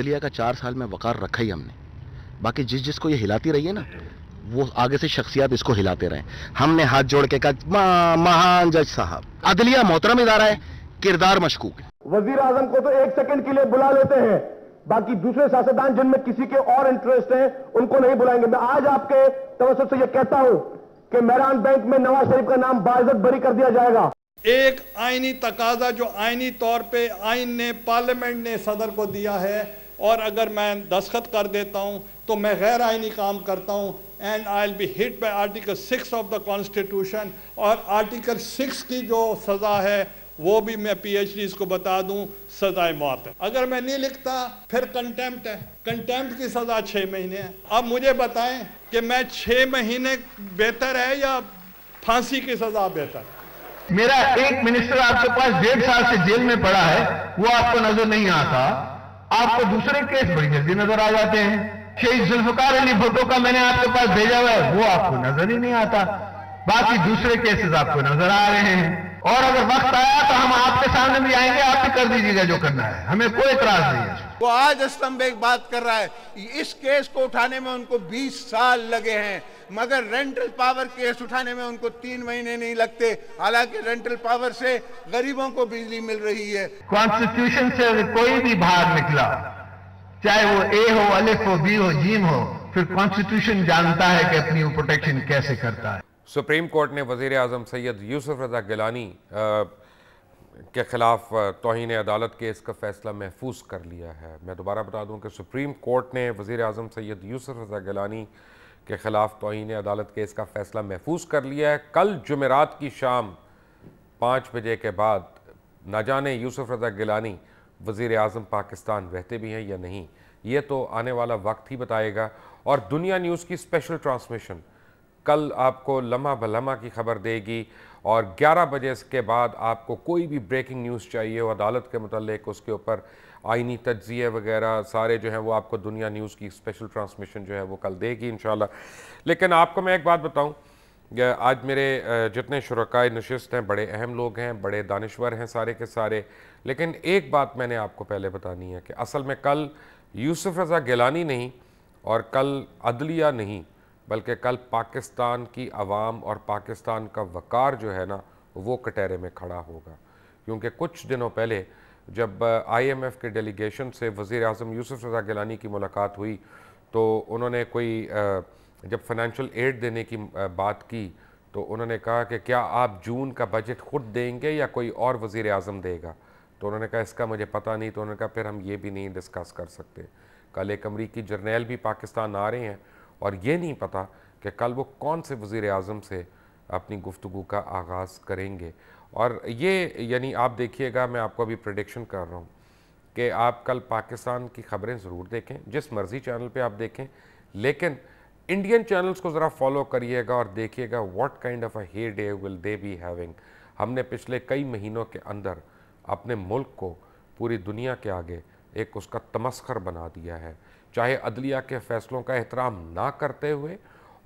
तितलिया का चार साल में वकार रखा ही हमने बाकी जिस जिसको ये हिलाती रही है ना वो आगे से शख्सियत इसको हिलाते रहे हमने हाथ जोड़ के कहा महान जज साहब अदलिया मोहतरम इदारा है किरदार मशकूक है वजीर आजम को तो एक सेकंड के लिए बुला लेते हैं बाकी दूसरे सियासतदान जिनमें किसी के और इंटरेस्ट हैं उनको नहीं बुलाएंगे मैं आज आपके तवसत से यह कहता हूं कि मैरान बैंक में नवाज शरीफ का नाम बाजत बरी कर दिया जाएगा एक आईनी तकाजा जो आईनी तौर पर आइन ने पार्लियामेंट ने सदर को दिया है और अगर मैं दस्खत कर देता हूँ तो मैं गैर आइनी काम करता हूँ and I L B hit by article six of the constitution और आर्टिकल सिक्स की जो सज़ा है वो भी मैं पी एच डीज को बता दूँ सजाए मौत है अगर मैं नहीं लिखता फिर कंटेम्प्ट है कंटेम्प्ट की सज़ा छः महीने है अब मुझे बताएं कि मैं छः महीने बेहतर है या फांसी की सज़ा बेहतर है मेरा एक मिनिस्टर आपके पास डेढ़ साल से जेल में पड़ा है वो आपको नजर नहीं आता आपको दूसरे केस बड़ी जल्दी नजर आ जाते हैं शहीद जुल्फकार अली भुट्टो का मैंने आपके पास भेजा हुआ है वो आपको नजर ही नहीं आता बाकी दूसरे केसेस आपको नजर आ रहे हैं और अगर वक्त आया तो हम आपके सामने भी आएंगे आप भी कर दीजिएगा जो करना है हमें कोई इतराज नहीं है वो आज स्तंभ एक बात कर रहा है इस केस को उठाने में उनको 20 साल लगे हैं मगर रेंटल पावर केस उठाने में उनको तीन महीने नहीं लगते हालांकि रेंटल पावर से गरीबों को बिजली मिल रही है कॉन्स्टिट्यूशन से कोई भी बाहर निकला चाहे वो ए हो अलिफ हो बी हो जीम हो फिर कॉन्स्टिट्यूशन जानता है कि अपनी प्रोटेक्शन कैसे करता है सुप्रीम कोर्ट ने वजीर आजम सैयद यूसुफ रजा गिलानी के ख़िलाफ़ तोहन अदालत केस का फ़ैसला महफूज कर लिया है मैं दोबारा बता दूं कि सुप्रीम कोर्ट ने वज़ी अजम सैद यूसुफ रजा गलानी के ख़िलाफ़ तोहन अदालत केस का फ़ैसला महफूज कर लिया है कल जमेरात की शाम पाँच बजे के बाद ना जाने यूसुफ रजा गलानी वज़ी अजम पाकिस्तान रहते भी हैं या नहीं ये तो आने वाला वक्त ही बताएगा और दुनिया न्यूज़ की स्पेशल ट्रांसमिशन कल आपको लम्हा ब की खबर देगी और 11 बजे के बाद आपको कोई भी ब्रेकिंग न्यूज़ चाहिए हो अदालत के मतलब उसके ऊपर आइनी तजिए वगैरह सारे जो हैं वो आपको दुनिया न्यूज़ की स्पेशल ट्रांसमिशन जो है वो कल देगी इन लेकिन आपको मैं एक बात बताऊँ आज मेरे जितने शुरकाय नशस्त हैं बड़े अहम लोग हैं बड़े दानश्वर हैं सारे के सारे लेकिन एक बात मैंने आपको पहले बतानी है कि असल में कल यूसुफ रज़ा गिलानी नहीं और कल अदलिया नहीं बल्कि कल पाकिस्तान की आवाम और पाकिस्तान का वक़ार जो है ना वो कटहरे में खड़ा होगा क्योंकि कुछ दिनों पहले जब आईएमएफ के डेलीगेशन से वज़ी अजम यूसुफ रजा गिलानी की मुलाकात हुई तो उन्होंने कोई जब फाइनेंशियल एड देने की बात की तो उन्होंने कहा कि क्या आप जून का बजट खुद देंगे या कोई और वज़ी अजम देगा तो उन्होंने कहा इसका मुझे पता नहीं तो उन्होंने कहा फिर हम ये भी नहीं डिस्कस कर सकते कल एक अमरीकी जर्नेल भी पाकिस्तान आ रहे हैं और ये नहीं पता कि कल वो कौन से वज़ी अजम से अपनी गुफ्तु का आगाज़ करेंगे और ये यानी आप देखिएगा मैं आपको अभी प्रडिक्शन कर रहा हूँ कि आप कल पाकिस्तान की ख़बरें ज़रूर देखें जिस मर्ज़ी चैनल पर आप देखें लेकिन इंडियन चैनल्स को ज़रा फॉलो करिएगा और देखिएगा what kind of a day will they be having हमने पिछले कई महीनों के अंदर अपने मुल्क को पूरी दुनिया के आगे एक उसका तमस्कर बना दिया है चाहे अदलिया के फैसलों का एहतराम ना करते हुए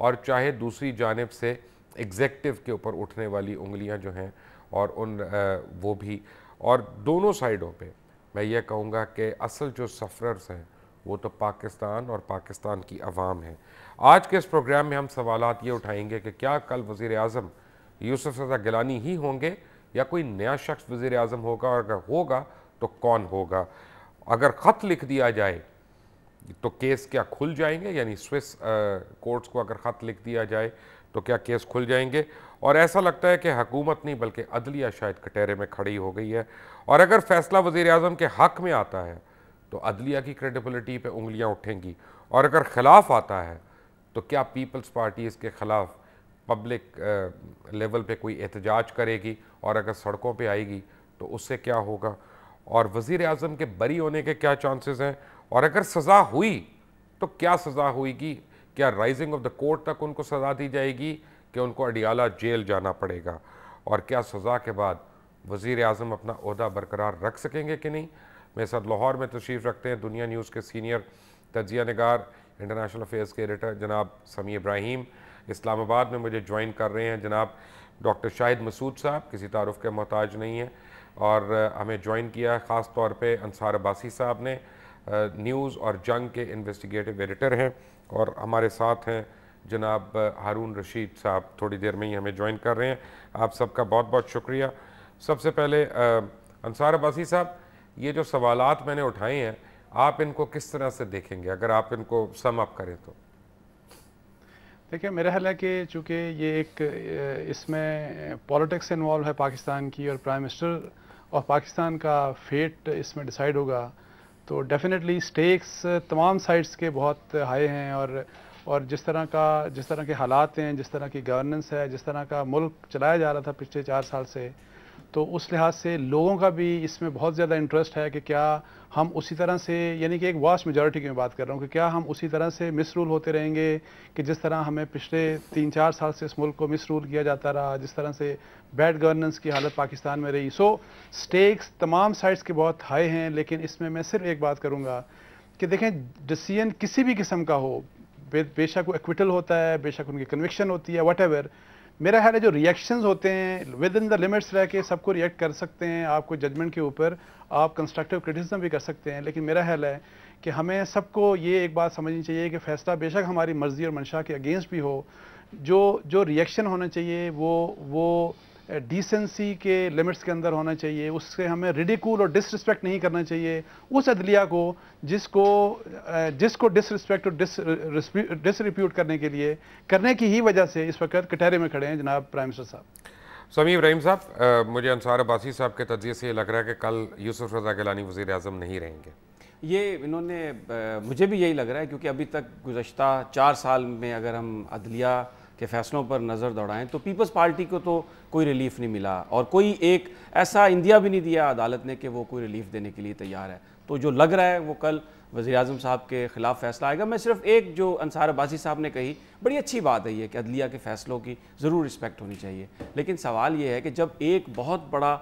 और चाहे दूसरी जानब से एग्जेक्टिव के ऊपर उठने वाली उंगलियां जो हैं और उन वो भी और दोनों साइडों पे मैं ये कहूँगा कि असल जो सफ़रर्स हैं वो तो पाकिस्तान और पाकिस्तान की आवाम है आज के इस प्रोग्राम में हम सवाल ये उठाएंगे कि क्या कल वज़ी अजम यूसुफ रजा गिलानी ही होंगे या कोई नया शख्स वज़ी अजम होगा और अगर होगा तो कौन होगा अगर ख़त लिख दिया जाए तो केस क्या खुल जाएंगे यानी स्विस कोर्ट्स को अगर ख़त लिख दिया जाए तो क्या केस खुल जाएंगे और ऐसा लगता है कि हकूमत नहीं बल्कि अदलिया शायद कटहरे में खड़ी हो गई है और अगर फैसला वज़ी अजम के हक़ में आता है तो अदलिया की क्रेडिबिलिटी पर उंगलियाँ उठेंगी और अगर ख़िलाफ़ आता है तो क्या पीपल्स पार्टी इसके ख़िलाफ़ पब्लिक लेवल पे कोई एहतजाज करेगी और अगर सड़कों पे आएगी तो उससे क्या होगा और वज़ी अजम के बरी होने के क्या चांसेस हैं और अगर सज़ा हुई तो क्या सज़ा होगी क्या राइजिंग ऑफ द कोर्ट तक उनको सज़ा दी जाएगी कि उनको अडियाला जेल जाना पड़ेगा और क्या सज़ा के बाद वजीर अजम अपना अहदा बरकरार रख सकेंगे कि नहीं मेरे साथ लाहौर में तशरीफ़ रखते हैं दुनिया न्यूज़ के सीनियर तजिया नगार इंटरनेशनल अफेयर्स के एडिटर जनाब समी इब्राहिम इस्लामाबाद में मुझे ज्वाइन कर रहे हैं जनाब डॉक्टर शाहिद मसूद साहब किसी तारफ़ के मोहताज नहीं हैं और हमें ज्वाइन किया है ख़ास तौर पर अनसार अब्बासी साहब ने न्यूज़ और जंग के इन्वेस्टिगेटिव एडिटर हैं और हमारे साथ हैं जनाब हारून रशीद साहब थोड़ी देर में ही हमें ज्वाइन कर रहे हैं आप सबका बहुत बहुत शुक्रिया सबसे पहले अंसार अबासी साहब ये जो सवाल मैंने उठाए हैं आप इनको किस तरह से देखेंगे अगर आप इनको सम अप करें तो देखिए मेरा ख्याल है कि चूँकि ये एक इसमें पॉलिटिक्स इन्वॉल्व है पाकिस्तान की और प्राइम मिनिस्टर ऑफ पाकिस्तान का फेट इसमें डिसाइड होगा तो डेफिनेटली स्टेक्स uh, तमाम साइड्स के बहुत हाई हैं और और जिस तरह का जिस तरह के हालात हैं जिस तरह की गवर्नेंस है जिस तरह का मुल्क चलाया जा रहा था पिछले चार साल से तो उस लिहाज से लोगों का भी इसमें बहुत ज़्यादा इंटरेस्ट है कि क्या हम उसी तरह से यानी कि एक वास्ट मेजॉरिटी की मैं बात कर रहा हूँ कि क्या हम उसी तरह से मिस रूल होते रहेंगे कि जिस तरह हमें पिछले तीन चार साल से इस मुल्क को मिस रूल किया जाता रहा जिस तरह से बैड गवर्नेंस की हालत पाकिस्तान में रही सो स्टेक्स तमाम साइड्स के बहुत हाई हैं लेकिन इसमें मैं सिर्फ एक बात करूँगा कि देखें डिसीजन किसी भी किस्म का हो बेशक वो एक्विटल होता है बेशक उनकी कन्विक्शन होती है वट मेरा ख्याल है जो रिएक्शंस होते हैं विद इन द लिमिट्स रह के सबको रिएक्ट कर सकते हैं आपको जजमेंट के ऊपर आप कंस्ट्रक्टिव क्रिटिसिज्म भी कर सकते हैं लेकिन मेरा ख्याल है कि हमें सबको ये एक बात समझनी चाहिए कि फ़ैसला बेशक हमारी मर्ज़ी और मंशा के अगेंस्ट भी हो जो जो रिएक्शन होना चाहिए वो वो डिसेंसी के लिमिट्स के अंदर होना चाहिए उससे हमें रिडिकूल और डिसरिस्पेक्ट नहीं करना चाहिए उस अदलिया को जिसको जिसको डिसरिस्पेक्ट और डिसरिप्यूट करने के लिए करने की ही वजह से इस वक्त कटहरे में खड़े हैं जनाब प्राइम मिनिस्टर साहब समी इब्राहिम साहब मुझे अंसार अब्बासी साहब के तजिए से ये लग रहा है कि कल यूसुफ रजा गिलानी वज़ी अजम नहीं रहेंगे ये इन्होंने मुझे भी यही लग रहा है क्योंकि अभी तक गुज्त चार साल में अगर हम अदलिया के फैसलों पर नज़र दौड़ाएं तो पीपल्स पार्टी को तो कोई रिलीफ नहीं मिला और कोई एक ऐसा इंदिया भी नहीं दिया अदालत ने कि वो कोई रिलीफ देने के लिए तैयार है तो जो लग रहा है वो कल वजी अजम साहब के ख़िलाफ़ फैसला आएगा मैं सिर्फ एक जो अनसार अब्बासी साहब ने कही बड़ी अच्छी बात है ये कि अदलिया के फ़ैसलों की ज़रूर रिस्पेक्ट होनी चाहिए लेकिन सवाल ये है कि जब एक बहुत बड़ा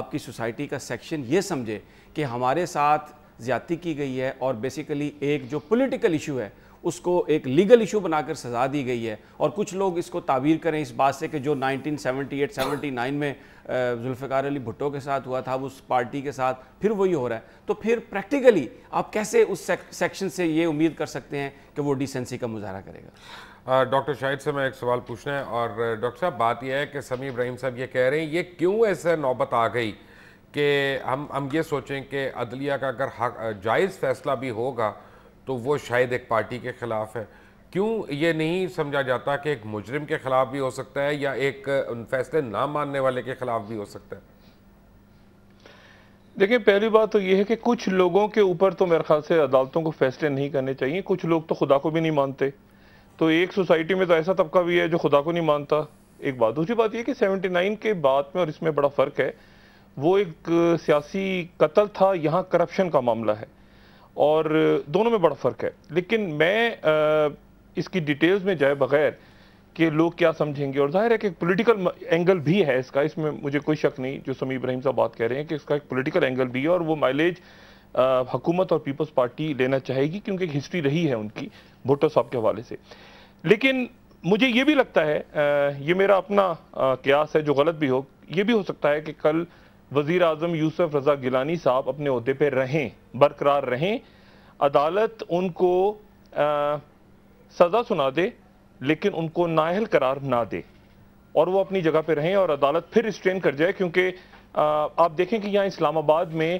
आपकी सोसाइटी का सेक्शन ये समझे कि हमारे साथ ज़्यादती की गई है और बेसिकली एक जो पोलिटिकल इशू है उसको एक लीगल इशू बनाकर सजा दी गई है और कुछ लोग इसको ताबीर करें इस बात से कि जो 1978 79 में जुल्फ़ार अली भुट्टो के साथ हुआ था उस पार्टी के साथ फिर वही हो रहा है तो फिर प्रैक्टिकली आप कैसे उस सेक्शन से ये उम्मीद कर सकते हैं कि वो डिसेंसी का मुजाहरा करेगा डॉक्टर शाहिद से मैं एक सवाल पूछना है और डॉक्टर साहब बात यह है कि समी इब्राहिम साहब ये कह रहे हैं ये क्यों ऐसा नौबत आ गई कि हम हम ये सोचें कि अदलिया का अगर जायज़ फैसला भी होगा तो वो शायद एक पार्टी के ख़िलाफ़ है क्यों ये नहीं समझा जाता कि एक मुजरिम के ख़िलाफ़ भी हो सकता है या एक फैसले ना मानने वाले के ख़िलाफ़ भी हो सकता है देखिए पहली बात तो यह है कि कुछ लोगों के ऊपर तो मेरे ख्याल से अदालतों को फैसले नहीं करने चाहिए कुछ लोग तो खुदा को भी नहीं मानते तो एक सोसाइटी में तो ऐसा तबका भी है जो खुदा को नहीं मानता एक बात दूसरी बात यह कि 79 के बाद में और इसमें बड़ा फ़र्क है वो एक सियासी कत्ल था यहाँ करप्शन का मामला है और दोनों में बड़ा फ़र्क है लेकिन मैं इसकी डिटेल्स में जाए बगैर कि लोग क्या समझेंगे और जाहिर है कि एक पोलिटिकल एंगल भी है इसका इसमें मुझे कोई शक नहीं जो समी इब्राहिम साहब बात कह रहे हैं कि इसका एक पोलिटिकल एंगल भी है और वो माइलेज हुकूमत और पीपल्स पार्टी लेना चाहेगी क्योंकि एक हिस्ट्री रही है उनकी भुट्टो साहब के हवाले से लेकिन मुझे ये भी लगता है ये मेरा अपना क्यास है जो गलत भी हो ये भी हो सकता है कि कल वजीर अजम यूसुफ रजा गिलानी साहब अपने अहदे पर रहें बरकरार रहें अदालत उनको आ, सज़ा सुना दे लेकिन उनको नाहल करार ना दे और वो अपनी जगह पर रहें और अदालत फिर स्ट्रेन कर जाए क्योंकि आप देखें कि यहाँ इस्लामाबाद में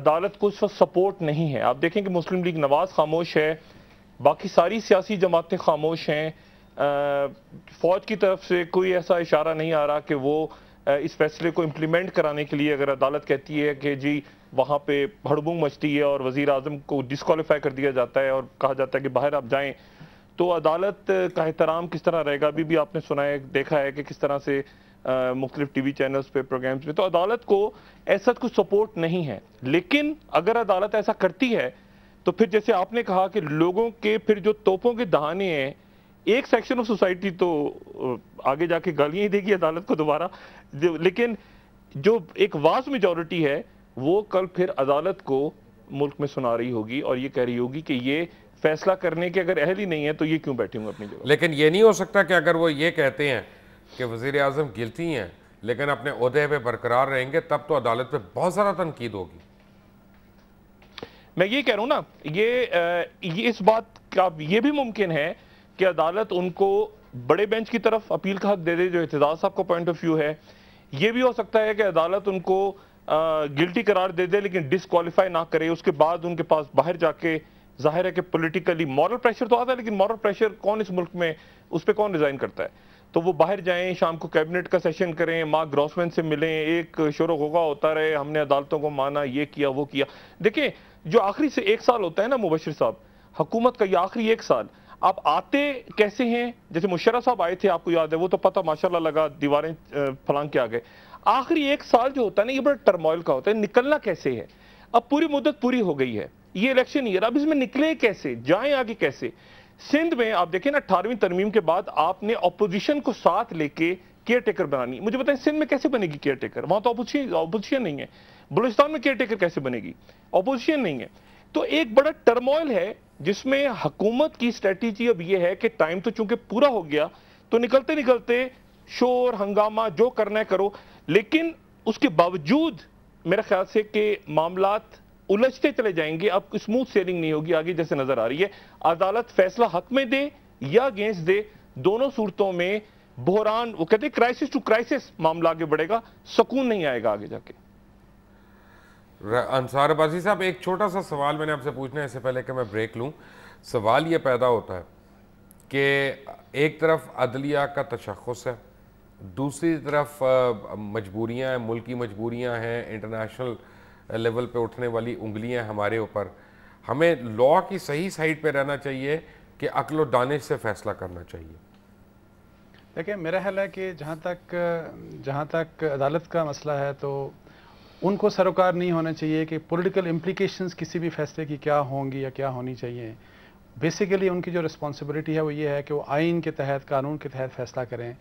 अदालत को उस वक्त सपोर्ट नहीं है आप देखें कि मुस्लिम लीग नवाज़ खामोश है बाकी सारी सियासी जमातें खामोश हैं फ़ौज की तरफ से कोई ऐसा इशारा नहीं आ रहा कि वो इस फैसले को इम्प्लीमेंट कराने के लिए अगर अदालत कहती है कि जी वहाँ पे भड़बूंग मचती है और वजीर अजम को डिसकॉलीफाई कर दिया जाता है और कहा जाता है कि बाहर आप जाएँ तो अदालत का एहतराम किस तरह रहेगा अभी भी आपने सुना है देखा है कि किस तरह से मुख्तलिफ टी वी चैनल्स पे प्रोग्राम्स पे तो अदालत को ऐसा कुछ सपोर्ट नहीं है लेकिन अगर अदालत ऐसा करती है तो फिर जैसे आपने कहा कि लोगों के फिर जो तोपों के दहाने हैं एक सेक्शन ऑफ सोसाइटी तो आगे जाके गालियां ही देगी अदालत को दोबारा लेकिन जो एक वास्ट मेजोरिटी है वो कल फिर अदालत को मुल्क में सुना रही होगी और ये कह रही होगी कि ये फैसला करने के अगर अहल ही नहीं है तो ये क्यों बैठे होंगे अपनी जगह लेकिन ये नहीं हो सकता कि अगर वो ये कहते हैं कि वजीर आजम गिलती हैं लेकिन अपने अहदे पर बरकरार रहेंगे तब तो अदालत पर बहुत ज़्यादा तनकीद होगी मैं ये कह रहा हूँ ना ये, ये इस बात का ये भी मुमकिन है कि अदालत उनको बड़े बेंच की तरफ अपील का हक दे दे जो एतजाज़ साहब का पॉइंट ऑफ व्यू है ये भी हो सकता है कि अदालत उनको गिल्टी करार दे दे लेकिन डिसकॉलीफाई ना करे उसके बाद उनके पास बाहर जाके जाहिर है कि पोलिटिकली मॉरल प्रेशर तो आता है लेकिन मॉरल प्रेशर कौन इस मुल्क में उस पर कौन रिज़ाइन करता है तो वो बाहर जाएं शाम को कैबिनेट का सेशन करें माँ ग्रॉसमैन से मिलें एक शोर होगा होता रहे हमने अदालतों को माना ये किया वो किया देखिए जो आखिरी से एक साल होता है ना मुबशर साहब हुकूमत का ये आखिरी एक साल आप आते कैसे हैं जैसे मुशर्रफ साहब आए थे आपको याद है वो तो पता माशाल्लाह लगा दीवारें फलांग के आ गए आखिरी एक साल जो होता है ना ये बड़ा टर्मोइल का होता है निकलना कैसे है अब पूरी मुद्दत पूरी हो गई है ये इलेक्शन ईयर अब इसमें निकले कैसे जाएं आगे कैसे सिंध में आप देखें ना अठारहवीं तरमीम के बाद आपने अपोजिशन को साथ लेके केयर टेकर बनानी मुझे बताएं सिंध में कैसे बनेगी केयर टेकर वहां तो अपोजिशन नहीं है बलुचिस्तान में केयर टेकर कैसे बनेगी अपोजिशन नहीं है तो एक बड़ा टर्मोइल है जिसमें हकूमत की स्ट्रेटी अब यह है कि टाइम तो चूंकि पूरा हो गया तो निकलते निकलते शोर हंगामा जो करना है करो लेकिन उसके बावजूद मेरे ख्याल से कि मामला उलझते चले जाएंगे अब स्मूथ सेलिंग नहीं होगी आगे जैसे नजर आ रही है अदालत फैसला हक में दे या अगेंस्ट दे दोनों सूरतों में बहरान वो कहते हैं क्राइसिस टू क्राइसिस मामला आगे बढ़ेगा सुकून नहीं आएगा आगे जाके अंसार अब्बासी साहब एक छोटा सा सवाल मैंने आपसे पूछना है इससे पहले कि मैं ब्रेक लूँ सवाल ये पैदा होता है कि एक तरफ अदलिया का तशखस है दूसरी तरफ मजबूरियाँ हैं मुल्की मजबूरियाँ हैं इंटरनेशनल लेवल पे उठने वाली उंगलियाँ हमारे ऊपर हमें लॉ की सही साइड पे रहना चाहिए कि अकल दानिश से फैसला करना चाहिए देखिए मेरा ख्याल है कि जहाँ तक जहाँ तक अदालत का मसला है तो उनको सरोकार नहीं होना चाहिए कि पॉलिटिकल इम्प्लीकेशंस किसी भी फैसले की क्या होंगी या क्या होनी चाहिए बेसिकली उनकी जो रिस्पॉन्सिबिलिटी है वो ये है कि वो आइन के तहत कानून के तहत फैसला करें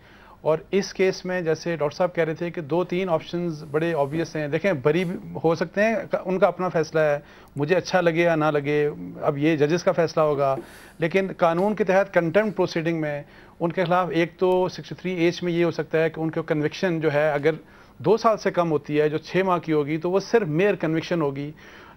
और इस केस में जैसे डॉक्टर साहब कह रहे थे कि दो तीन ऑप्शंस बड़े ऑब्वियस हैं देखें बरी हो सकते हैं उनका अपना फैसला है मुझे अच्छा लगे या ना लगे अब ये जजेस का फैसला होगा लेकिन कानून के तहत कंटेम प्रोसीडिंग में उनके खिलाफ एक तो 63 एज में ये हो सकता है कि उनका कन्विक्शन जो है अगर दो साल से कम होती है जो छः माह की होगी तो वो सिर्फ मेयर कन्विक्शन होगी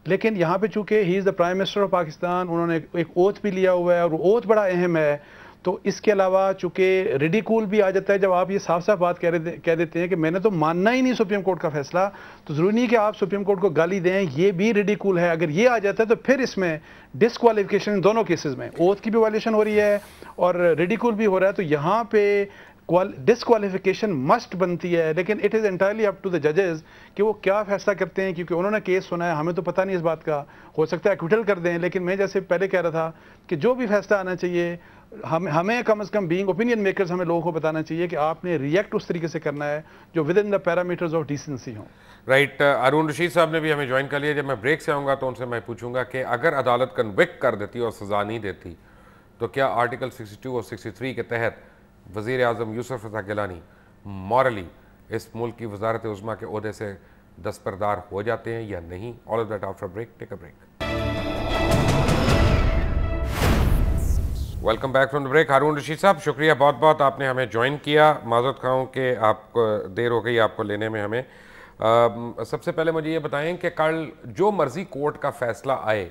लेकिन यहाँ पे चूंकि he is the prime minister of Pakistan उन्होंने एक ओथ भी लिया हुआ है और ओथ बड़ा अहम है तो इसके अलावा चूंकि रेडिकूल भी आ जाता है जब आप ये साफ साफ बात कह रहे कह देते हैं कि मैंने तो मानना ही नहीं सुप्रीम कोर्ट का फैसला तो ज़रूरी नहीं कि आप सुप्रीम कोर्ट को गाली दें ये भी रेडिकूल है अगर ये आ जाता है तो फिर इसमें डिसक्वालिफिकेशन दोनों केसेस में ओथ की भी वायलेशन हो रही है और रेडिकूल भी हो रहा है तो यहाँ पे डिसक्वालिफिकेशन मस्ट बनती है लेकिन it is entirely up to the जजेस कि वो क्या फैसला करते हैं क्योंकि उन्होंने केस सुना है हमें तो पता नहीं इस बात का हो सकता है एक्विटल कर दें लेकिन मैं जैसे पहले कह रहा था कि जो भी फैसला आना चाहिए हम हमें कम अज़ कम बींग ओपिनियन मेकर्स हमें लोगों को बताना चाहिए कि आपने रिएक्ट उस तरीके से करना है जो within the parameters of decency हों राइट अरुण रशीद साहब ने भी हमें ज्वाइन कर लिया जब मैं ब्रेक से आऊँगा तो उनसे मैं पूछूंगा कि अगर अदालत कन्विक कर देती और सज़ा नहीं देती तो क्या आर्टिकल टू और थ्री के तहत वज़ी अजम यूसफ रजा गिलानी मॉरली इस मुल्क की वजारत उज़मा के अहदे से दस्तरदार हो जाते हैं या नहीं all of that after break take a break welcome back from the break Haroon Rashid sahab शुक्रिया बहुत बहुत आपने हमें ज्वाइन किया माजरत खाऊँ कि आपको देर हो गई आपको लेने में हमें आ, सबसे पहले मुझे ये बताएं कि कल जो मर्ज़ी कोर्ट का फ़ैसला आए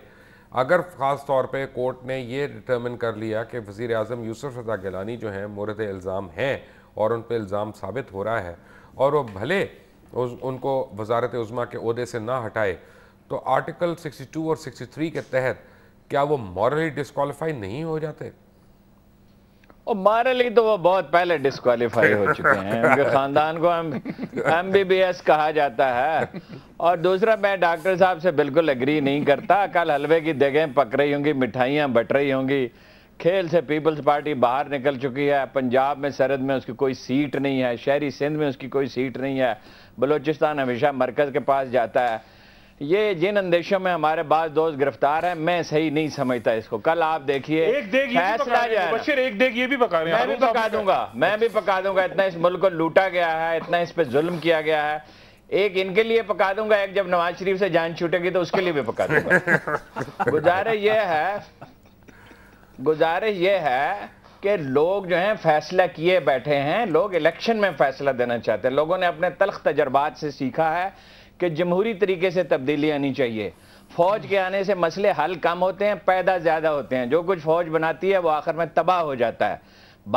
अगर ख़ास तौर पे कोर्ट ने ये डिटर्मिन कर लिया कि वज़ी अजम यूसुफ रजा गलानी जो हैं मरद इल्ज़ाम हैं और उन पर इल्ज़ाम साबित हो रहा है और वो भले उस, उनको वजारत उज़मा के अहदे से ना हटाए तो आर्टिकल 62 और 63 के तहत क्या वो मॉरली डिसकॉलीफाई नहीं हो जाते मारे लिए तो वो बहुत पहले डिस्कालीफाई हो चुके हैं उनके खानदान को एम बी बी एस कहा जाता है और दूसरा मैं डॉक्टर साहब से बिल्कुल एग्री नहीं करता कल हलवे की जगह पक रही होंगी मिठाइयाँ बट रही होंगी खेल से पीपल्स पार्टी बाहर निकल चुकी है पंजाब में सरहद में उसकी कोई सीट नहीं है शहरी सिंध में उसकी कोई सीट नहीं है बलूचिस्तान हमेशा मरकज़ के पास जाता है ये जिन अंदेशों में हमारे बाद दोस्त गिरफ्तार हैं मैं सही नहीं समझता इसको कल आप देखिए एक देख ये भी एक देख ये भी पका रहे हैं मैं भी पका दूंगा मैं भी पका दूंगा इतना इस मुल्क को लूटा गया है इतना इस पे जुल्म किया गया है एक इनके लिए पका दूंगा एक जब नवाज शरीफ से जान छूटेगी तो उसके लिए भी पका दूंगा गुजारे ये है गुजारे ये है कि लोग जो हैं फैसला किए बैठे हैं लोग इलेक्शन में फैसला देना चाहते हैं लोगों ने अपने तलख तजर्बात से सीखा है कि जमहूरी तरीके से तब्दीली आनी चाहिए फौज के आने से मसले हल कम होते हैं पैदा ज़्यादा होते हैं जो कुछ फौज बनाती है वो आखिर में तबाह हो जाता है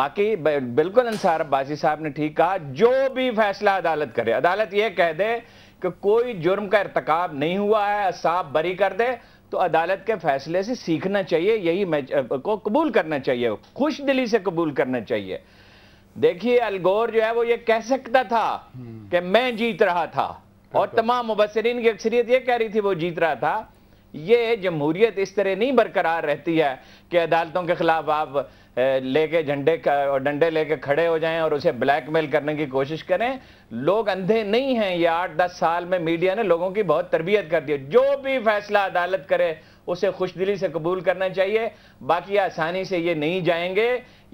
बाकी बिल्कुल अंसार अब्बासी साहब ने ठीक कहा जो भी फैसला अदालत करे अदालत ये कह दे कि कोई जुर्म का इरतकब नहीं हुआ है साफ बरी कर दे तो अदालत के फैसले से सीखना चाहिए यही मैच को कबूल करना चाहिए खुश दिली से कबूल करना चाहिए देखिए अलगोर जो है वो ये कह सकता था हम्म। कि मैं जीत रहा था और तमाम मुबसरीन की अक्सरियत ये कह रही थी वो जीत रहा था ये जमहूरियत इस तरह नहीं बरकरार रहती है कि अदालतों के खिलाफ आप लेके झंडे और डंडे लेके खड़े हो जाएं और उसे ब्लैकमेल करने की कोशिश करें लोग अंधे नहीं हैं ये आठ दस साल में मीडिया ने लोगों की बहुत तरबियत कर दी जो भी फैसला अदालत करे उसे खुश दिली से कबूल करना चाहिए बाकी आसानी से ये नहीं जाएंगे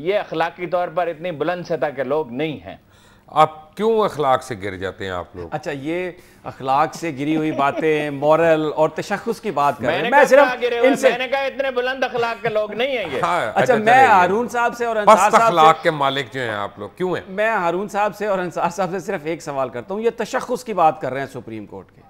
ये अखलाकी तौर पर इतनी बुलंद सतह के लोग नहीं हैं आप क्यों अखलाक से गिर जाते हैं आप लोग अच्छा ये अखलाक से गिरी हुई बातें मॉरल और तशखस की बात कर रहे हैं मैं सिर्फ इनसे मैंने कहा इतने बुलंद अखलाक के लोग नहीं हैं ये हाँ, अच्छा, अच्छा मैं हारून साहब से और अंसार साहब अखलाक के मालिक जो हैं आप लोग क्यों हैं मैं हारून साहब से और अंसार साहब से सिर्फ एक सवाल करता हूँ ये तशखस की बात कर रहे हैं सुप्रीम कोर्ट के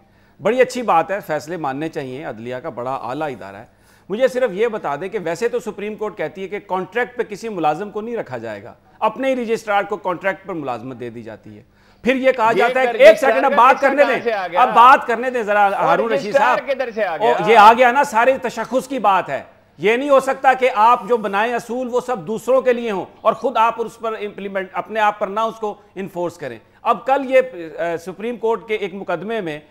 बड़ी अच्छी बात है फैसले मानने चाहिए अदलिया का बड़ा आला इदारा है मुझे सिर्फ ये बता दें कि वैसे तो सुप्रीम कोर्ट कहती है कि कॉन्ट्रैक्ट पे किसी मुलाजम को नहीं रखा जाएगा अपने ही रजिस्ट्रार को कॉन्ट्रैक्ट पर मुलाजमत दे दी जाती है फिर ये कहा जाता है एक सेकंड अब बात करने दें अब बात करने दें जरा हारून रशीद साहब ये आ गया ना सारे तशखस की बात है ये नहीं हो सकता कि आप जो बनाए असूल वो सब दूसरों के लिए हो और खुद आप उस पर इंप्लीमेंट अपने आप पर ना उसको इन्फोर्स करें अब कल ये सुप्रीम कोर्ट के एक मुकदमे में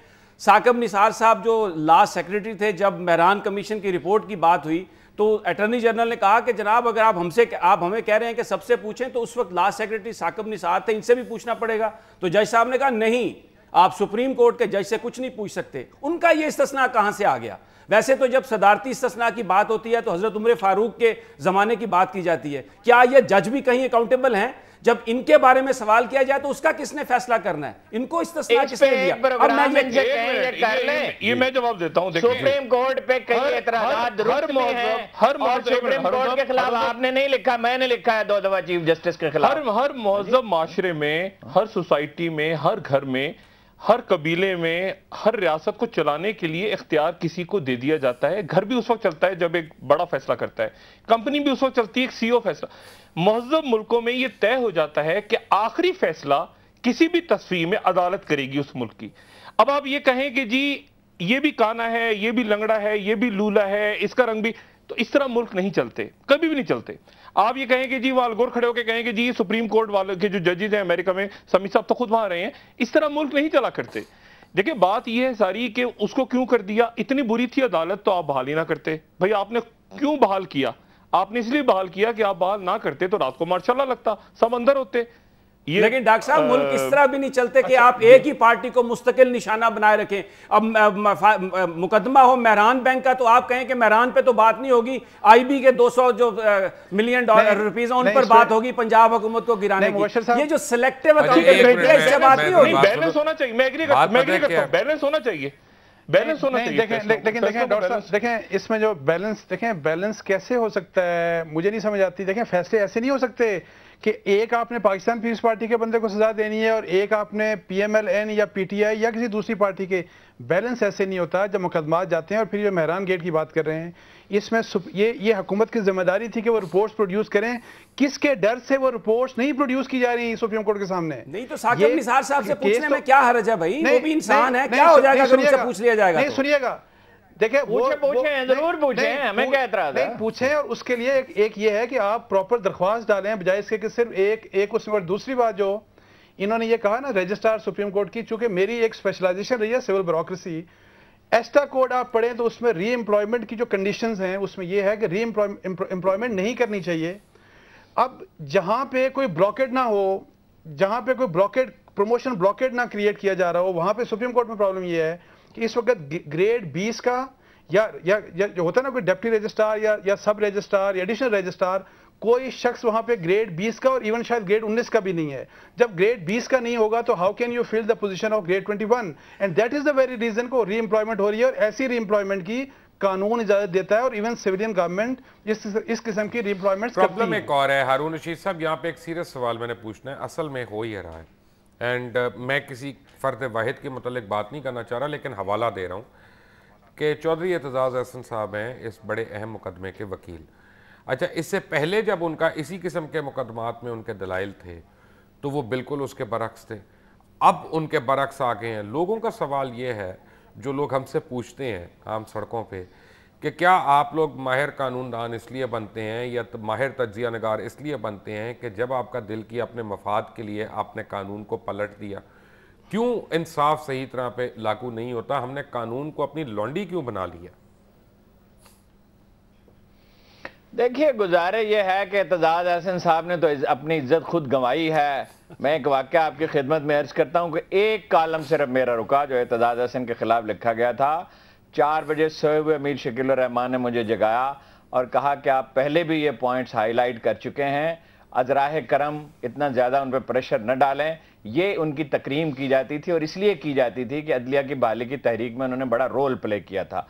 साकब निसार साहब जो लास्ट सेक्रेटरी थे जब मेहरान कमीशन की रिपोर्ट की बात हुई तो अटर्नी जनरल ने कहा कि जनाब अगर आप हमसे आप हमें कह रहे हैं कि सबसे पूछें तो उस वक्त लास्ट सेक्रेटरी साकब निसार थे इनसे भी पूछना पड़ेगा तो जज साहब ने कहा नहीं आप सुप्रीम कोर्ट के जज से कुछ नहीं पूछ सकते उनका ये इस्तना कहां से आ गया वैसे तो जब सदारती ससना की बात होती है तो हज़रत उम्र फारूक के ज़माने की बात की जाती है क्या ये जज भी कहीं अकाउंटेबल हैं जब इनके बारे में सवाल किया जाए तो उसका किसने फैसला करना है इनको इस्तना किसने दिया मैं ये कर ये मैं जवाब देता हूँ सुप्रीम कोर्ट पे कई एतराजात हर हर सुप्रीम कोर्ट के खिलाफ आपने नहीं लिखा मैंने लिखा है दो दफा चीफ जस्टिस के खिलाफ हर हर माशरे में हर सोसाइटी में हर घर में हर कबीले में हर रियासत को चलाने के लिए इख्तियार किसी को दे दिया जाता है घर भी उस वक्त चलता है जब एक बड़ा फैसला करता है कंपनी भी उस वक्त चलती है एक सीओ फैसला महजब मुल्कों में यह तय हो जाता है कि आखिरी फैसला किसी भी तस्वीर में अदालत करेगी उस मुल्क की अब आप ये कहें कि जी ये भी काना है ये भी लंगड़ा है ये भी लूला है इसका रंग भी तो इस तरह मुल्क नहीं चलते कभी भी नहीं चलते आप ये कहेंगे जी वहां खड़े होकर कहेंगे जी सुप्रीम कोर्ट वाले के जो जजेज हैं अमेरिका में समी साहब तो खुद वहां रहे हैं इस तरह मुल्क नहीं चला करते देखिए बात यह है सारी कि उसको क्यों कर दिया इतनी बुरी थी अदालत तो आप बहाल ही ना करते भाई आपने क्यों बहाल किया आपने इसलिए बहाल किया कि आप बहाल ना करते तो रात को मार्शाला लगता सब अंदर होते लेकिन डॉक्टर साहब मुल्क इस तरह भी नहीं चलते कि अच्छा, आप एक ही पार्टी को मुस्तकिल निशाना बनाए रखें अब मुकदमा हो मेहरान बैंक का तो आप कहें कि मेहरान पे तो बात नहीं होगी आईबी के 200 जो मिलियन डॉलर रुपीज उन पर बात होगी पंजाब हुकूमत को गिराने की ये जो सिलेक्टिव अच्छा, इससे बात नहीं होगी बैलेंस होना चाहिए मैं एग्री करता हूं बैलेंस तो होना चाहिए बैलेंस होना चाहिए देखें लेकिन देखें डॉक्टर साहब देखें इसमें जो बैलेंस देखें बैलेंस कैसे हो सकता है मुझे नहीं समझ आती देखें फैसले ऐसे नहीं हो सकते कि एक आपने पाकिस्तान पीपल्स पार्टी के बंदे को सजा देनी है और एक आपने पीएमएलएन या पीटीआई या किसी दूसरी पार्टी के बैलेंस ऐसे नहीं होता जब मुकदमा जाते हैं और फिर ये मेहरान गेट की बात कर रहे हैं इसमें ये ये हुकूमत की जिम्मेदारी थी कि वो रिपोर्ट्स प्रोड्यूस करें किसके डर से वो रिपोर्ट्स नहीं प्रोड्यूस की जा रही है सुप्रीम कोर्ट के सामने नहीं तो साकिब निसार साहब से पूछने में तो क्या हरज है भाई वो भी इंसान है क्या हो जाएगा पूछ लिया जाएगा नहीं तो? सुनिएगा देखिए पूछे पूछे जरूर पूछे हमें क्या एतराज नहीं पूछे और उसके लिए एक, एक ये है कि आप प्रॉपर दरख्वास्त डालें बजाय इसके कि सिर्फ एक एक उसमें दूसरी बात जो इन्होंने ये कहा ना रजिस्ट्रार सुप्रीम कोर्ट की चूंकि मेरी एक स्पेशलाइजेशन रही है सिविल ब्यूरोक्रेसी एस्टा कोड आप पढ़ें तो उसमें री एम्प्लॉयमेंट की जो कंडीशन हैं उसमें यह है कि री एम्प्लॉयमेंट नहीं करनी चाहिए अब जहां पे कोई ब्लॉकेट ना हो जहां पे कोई ब्लॉकेट प्रमोशन ब्लॉकेट ना क्रिएट किया जा रहा हो वहां पे सुप्रीम कोर्ट में प्रॉब्लम यह है कि इस वक्त ग्रेड बीस का या या या होता है ना कोई डेप्टी रजिस्ट्रार या या सब रजिस्ट्रार या एडिशनल रजिस्ट्रार कोई शख्स वहां पे ग्रेड 20 का और इवन शायद ग्रेड 19 का भी नहीं है जब ग्रेड 20 का नहीं होगा तो how can you fill the position of grade 21 and that is the very reason को री एम्प्लॉयमेंट हो रही है और ऐसी री एम्प्लॉयमेंट की कानून इजाजत देता है और इवन सिविलियन गवर्नमेंट इस इस किस्म की री एम्प्लॉयमेंट प्रॉब्लम एक और है हारून रशीद साहब यहाँ पे एक सीरियस सवाल मैंने पूछना है असल में हो ही रहा है एंड uh, मैं किसी फ़र्द वाहिद के मतलब बात नहीं करना चाह रहा लेकिन हवाला दे रहा हूँ कि चौधरी एतजाज़ अहसन साहब हैं इस बड़े अहम मुकदमे के वकील अच्छा इससे पहले जब उनका इसी किस्म के मुकदमात में उनके दलाइल थे तो वो बिल्कुल उसके बरक्स थे अब उनके बरक्स आ गए हैं लोगों का सवाल ये है जो लोग हमसे पूछते हैं आम सड़कों पर कि क्या आप लोग माहिर कानून दान इसलिए बनते हैं या माहिर तजिया नगार इसलिए बनते हैं कि जब आपका दिल की अपने मफाद के लिए आपने कानून को पलट दिया क्यों इंसाफ सही तरह पे लागू नहीं होता हमने कानून को अपनी लॉन्डी क्यों बना लिया देखिए गुजारे ये है कि एतजाज अहसन साहब ने तो इज, अपनी इज्जत खुद गंवाई है मैं एक वाक्य आपकी खिदमत में अर्ज करता हूं कि एक कालम सिर्फ मेरा रुका जो एतजाज अहसन के खिलाफ लिखा गया था चार बजे सोए हुए अमीर शकील रहमान ने मुझे जगाया और कहा कि आप पहले भी ये पॉइंट्स हाईलाइट कर चुके हैं अजराह करम इतना ज़्यादा उन पर प्रेशर न डालें ये उनकी तकरीम की जाती थी और इसलिए की जाती थी कि अदलिया की बहाली की तहरीक में उन्होंने बड़ा रोल प्ले किया था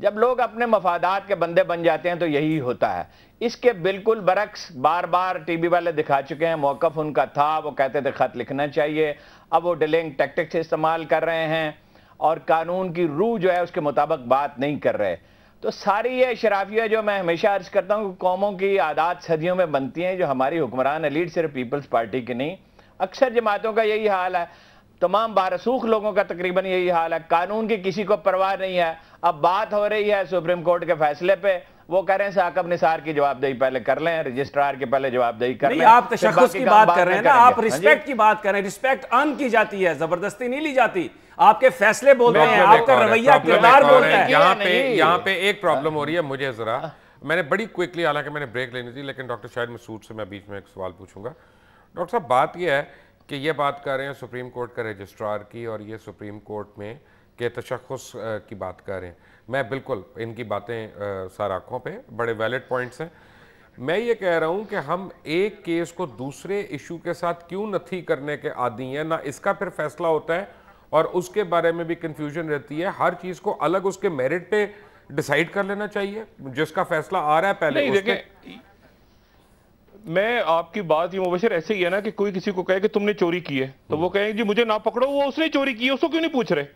जब लोग अपने मफादात के बंदे बन जाते हैं तो यही होता है इसके बिल्कुल बरक्स बार बार टीवी वाले दिखा चुके हैं मौक़ उनका था वो कहते थे ख़त लिखना चाहिए अब वो डिलिंग टैक्टिक से इस्तेमाल कर रहे हैं और कानून की रूह जो है उसके मुताबिक बात नहीं कर रहे तो सारी ये शराफिया जो मैं हमेशा अर्ज करता हूँ कौमों की आदात सदियों में बनती हैं जो हमारी हुक्मरान अलीड सिर्फ पीपल्स पार्टी की नहीं अक्सर जमातों का यही हाल है तमाम बारसूख लोगों का तकरीबन यही हाल है कानून की किसी को परवाह नहीं है अब बात हो रही है सुप्रीम कोर्ट के फैसले पे वो कह रहे हैं साकब निसार की जवाबदेही पहले कर लें रजिस्ट्रार के पहले जवाबदेही कर आप तशखस हाँ की बात कर रहे हैं ना आप रिस्पेक्ट की बात कर रहे हैं रिस्पेक्ट अन की जाती है जबरदस्ती नहीं ली जाती आपके फैसले बोल रहे हैं आपका रवैया किरदार बोलता है यहाँ पे यहाँ पे एक प्रॉब्लम हो रही है मुझे जरा हाँ। मैंने बड़ी क्विकली हालांकि मैंने ब्रेक लेनी थी लेकिन डॉक्टर शायद मसूद से मैं बीच में एक सवाल पूछूंगा डॉक्टर साहब बात यह है कि ये बात कर रहे हैं सुप्रीम कोर्ट का रजिस्ट्रार की और ये सुप्रीम कोर्ट में के तशखस की बात कर रहे हैं मैं बिल्कुल इनकी बातें सर आँखों पर बड़े वैलिड पॉइंट्स हैं मैं ये कह रहा हूँ कि हम एक केस को दूसरे इशू के साथ क्यों नथी करने के आदि हैं ना इसका फिर फैसला होता है और उसके बारे में भी कन्फ्यूजन रहती है हर चीज़ को अलग उसके मेरिट पे डिसाइड कर लेना चाहिए जिसका फैसला आ रहा है पहले नहीं, उसके... मैं आपकी बात ये मुबशर ऐसे ही है ना कि कोई किसी को कहे कि तुमने चोरी की है तो वो कहेंगे जी मुझे ना पकड़ो वो उसने चोरी की है उसको क्यों नहीं पूछ रहे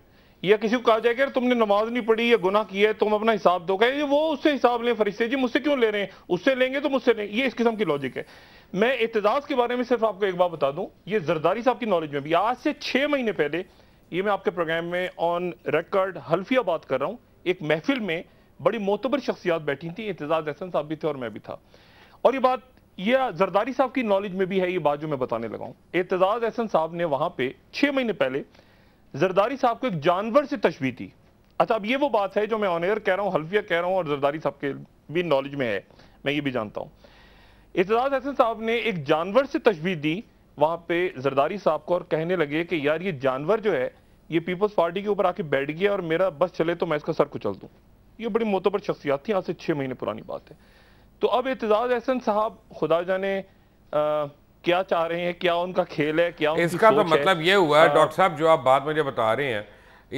या किसी को कहा जाए कि तुमने नमाज नहीं पढ़ी या गुना किया है तुम अपना हिसाब दो कहेंगे वो उससे हिसाब लें फरिश्ते जी मुझसे क्यों ले रहे हैं उससे लेंगे तो मुझसे लेंगे ये इस किस्म की लॉजिक है मैं इतजाज के बारे में सिर्फ आपको एक बार बता दूं ये जरदारी साहब की नॉलेज में भी आज से छह महीने पहले ये मैं आपके प्रोग्राम में ऑन रिकॉर्ड हल्फिया बात कर रहा हूँ एक महफिल में बड़ी मोतबर शख्सियात बैठी थी एतजाज अहसन साहब भी थे और मैं भी था और ये बात यह जरदारी साहब की नॉलेज में भी है ये बात जो मैं बताने लगा हूँ एतजाज अहसन साहब ने वहाँ पे छः महीने पहले जरदारी साहब को एक जानवर से तशबी दी अच्छा अब ये वो बात है जो मैं ऑनियर कह रहा हूँ हल्फिया कह रहा हूँ और जरदारी साहब के भी नॉलेज में है मैं ये भी जानता हूँ एतजाज अहसन साहब ने एक जानवर से तशबी दी वहाँ पे जरदारी साहब को और कहने लगे कि यार ये जानवर जो है ये पीपल्स पार्टी के ऊपर आके बैठ गया और मेरा बस चले तो मैं इसका सर कुचल दूँ ये बड़ी मोतबर शख्सियात थी आज से छः महीने पुरानी बात है तो अब एतजाज एहसन साहब खुदा जाने क्या चाह रहे हैं क्या उनका खेल है क्या इसका तो मतलब ये हुआ है डॉक्टर साहब जो आप बात मुझे बता रहे हैं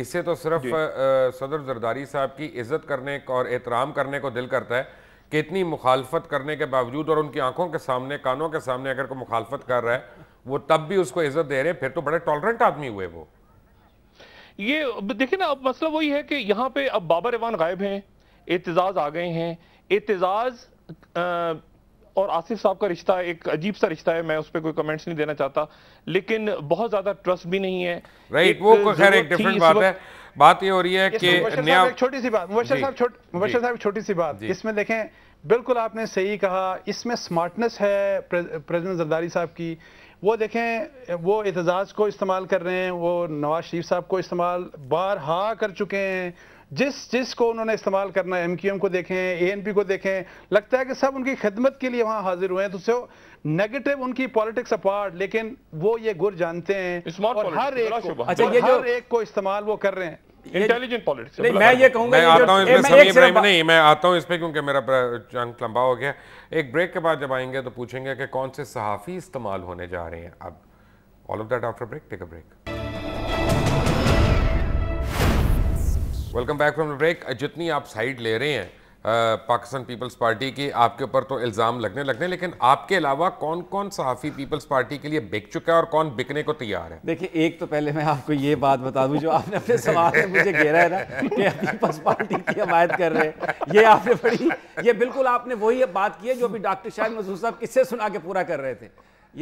इससे तो सिर्फ आ, सदर जरदारी साहब की इज्जत करने और एहतराम करने को दिल करता है कि इतनी मुखालफत करने के बावजूद और उनकी आंखों के सामने कानों के सामने अगर कोई मुखालफत कर रहा है वो तब भी उसको इज्जत दे रहे हैं फिर तो बड़े टॉलरेंट आदमी हुए वो ये देखिए ना अब मसला वही है कि यहाँ पे अब बाबर इवान गायब हैं एतजाज़ आ गए हैं एतजाज़ और आसिफ साहब का रिश्ता एक अजीब सा रिश्ता है मैं उस पर कोई कमेंट्स नहीं देना चाहता लेकिन बहुत ज़्यादा ट्रस्ट भी नहीं है राइट right, वो खैर एक डिफरेंट बात है बात ये हो रही है कि नया छोटी सी बात मुबशर साहब छोटी मुबशर साहब छोटी सी बात इसमें देखें बिल्कुल आपने सही कहा इसमें स्मार्टनेस है प्रेजिडेंट जरदारी साहब की वो देखें वो एतजाज़ को इस्तेमाल कर रहे हैं वो नवाज शरीफ साहब को इस्तेमाल बार हा कर चुके हैं जिस जिस को उन्होंने इस्तेमाल करना है एम क्यू एम को देखें ए एन पी को देखें लगता है कि सब उनकी खिदमत के लिए वहाँ हाजिर हुए हैं तो सो नेगेटिव उनकी पॉलिटिक्स अपार्ट लेकिन वो ये गुर जानते हैं और हर एक को, अच्छा, हर एक को इस्तेमाल वो कर रहे हैं इंटेलिजेंट पॉलिटिक्स नहीं मैं ये कहूंगा मैं आता हूं इसमें समी इब्राहिम नहीं मैं आता हूं क्योंकि मेरा चंक लंबा हो गया एक ब्रेक के बाद जब आएंगे तो पूछेंगे कि कौन से सहाफ़ी इस्तेमाल होने जा रहे हैं अब all of that after break take a break welcome back from break जितनी आप साइड ले रहे हैं पाकिस्तान पीपल्स पार्टी की आपके ऊपर तो इल्ज़ाम लगने लगने लेकिन आपके अलावा कौन कौन सहाफ़ी पीपल्स पार्टी के लिए बिक चुका है और कौन बिकने को तैयार है देखिए एक तो पहले मैं आपको ये बात बता दूं जो आपने अपने सवाल में मुझे घेरा है ना कि पीपल्स पार्टी की हमायत कर रहे हैं ये आपने बड़ी ये बिल्कुल आपने वही बात की है जो अभी डॉक्टर शाह मजूर साहब किससे सुना के पूरा कर रहे थे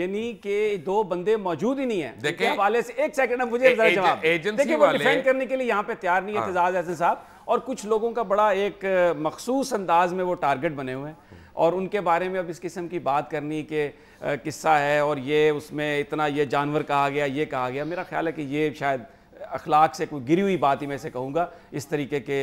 यानी कि दो बंदे मौजूद ही नहीं है देखिए हवाले से एक सेकंड मुझे जवाब देखिए वो डिफेंड करने के लिए यहाँ पे तैयार नहीं है एजाज हाँ। हसन साहब और कुछ लोगों का बड़ा एक मखसूस अंदाज में वो टारगेट बने हुए हैं और उनके बारे में अब इस किस्म की बात करनी के किस्सा है और ये उसमें इतना ये जानवर कहा गया ये कहा गया मेरा ख्याल है कि ये शायद अखलाक से कोई गिरी हुई बात ही मैं से कहूँगा इस तरीके के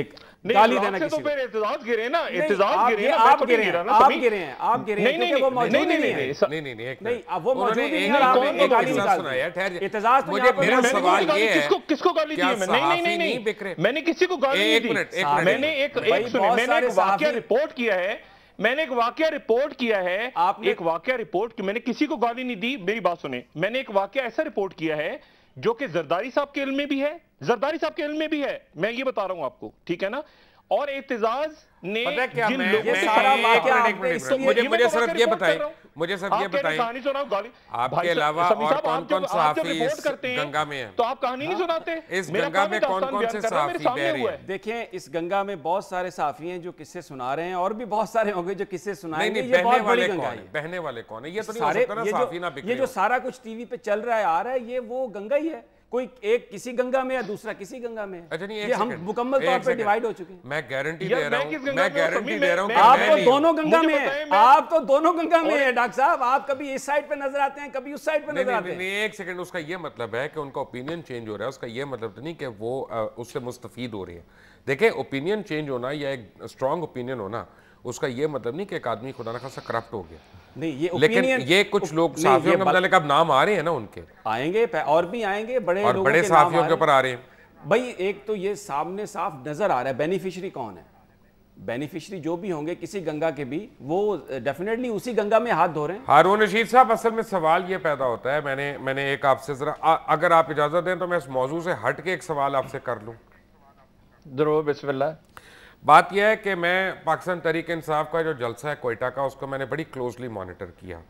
एक गाली देना तो किसी फिर गिरे ना गिरे आप गिरे आप गिरे हैं आप गिरे हैं क्योंकि वो मौजूद नहीं नहीं नहीं नहीं नहीं वो मौजूद नहीं एक गाली निकाल ठहर मुझे मेरा सवाल ये है किसको किसको गाली दी मैंने नहीं नहीं नहीं मैंने किसी को गाली नहीं दी मैंने एक एक सुने मैंने एक वाकया रिपोर्ट किया है मैंने एक वाक्य रिपोर्ट किया है आप एक वाक्य रिपोर्ट मैंने किसी को गाली नहीं दी मेरी बात सुने मैंने एक वाक्य ऐसा रिपोर्ट किया है जो कि जरदारी साहब के इल्म में भी है जरदारी साहब के इल्म में भी है मैं ये बता रहा हूं आपको ठीक है ना और एहतजाज ने मुझे मुझे सिर्फ ये बताए मुझे सिर्फ ये बताएं आपके अलावा और कौन कौन साफी गंगा में तो आप कहानी नहीं हाँ। सुनाते इस गंगा में कौन कौन से साफी बह रहे हैं देखें इस गंगा में बहुत सारे साफी हैं जो किस्से सुना रहे हैं और भी बहुत सारे होंगे जो किस्से सुना ये बहुत गंगा है बहने वाले कौन है ये तो नहीं साफी ना ये जो सारा कुछ टीवी पे चल रहा है आ रहा है ये वो गंगा ही है कोई एक किसी गंगा में या दूसरा किसी गंगा में अच्छा नहीं ये हम मुकम्मल तौर पर डिवाइड हो चुके हैं मैं गारंटी दे रहा हूँ मैं गारंटी दे रहा हूँ आप तो दोनों गंगा में आप तो दोनों गंगा में है डॉक्टर साहब आप कभी इस साइड पे नजर आते हैं कभी उस साइड पे नजर आते हैं एक सेकंड उसका यह मतलब है कि उनका ओपिनियन चेंज हो रहा है उसका यह मतलब तो नहीं कि वो उससे मुस्तफीद हो रही है देखे ओपिनियन चेंज होना या एक स्ट्रॉन्ग ओपिनियन होना उसका यह मतलब नहीं कि एक आदमी खुदा ना खासा करप्ट हो गया नहीं ये लेकिन ये कुछ लोग साफियों के मतलब अब नाम आ रहे हैं ना उनके आएंगे और भी आएंगे बड़े और बड़े साफियों के ऊपर आ रहे हैं भाई एक तो ये सामने साफ नजर आ रहा है बेनिफिशरी कौन है बेनिफिशरी जो भी होंगे किसी गंगा के भी वो डेफिनेटली उसी गंगा में हाथ धो रहे हैं हारून रशीद साहब असल में सवाल ये पैदा होता है मैंने मैंने एक आपसे जरा अगर आप इजाज़त दें तो मैं इस मौजू से हट के एक सवाल आपसे कर लूँ जरूर बिस्मिल्लाह बात यह है कि मैं पाकिस्तान तरीक इंसाफ का जो जलसा है कोयटा का उसको मैंने बड़ी क्लोजली मॉनिटर किया